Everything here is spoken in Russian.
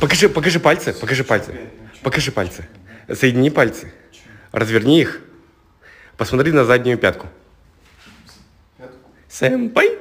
Покажи, покажи пальцы, покажи пальцы. Покажи пальцы. Соедини пальцы. Разверни их. Посмотри на заднюю пятку. Сэмпай.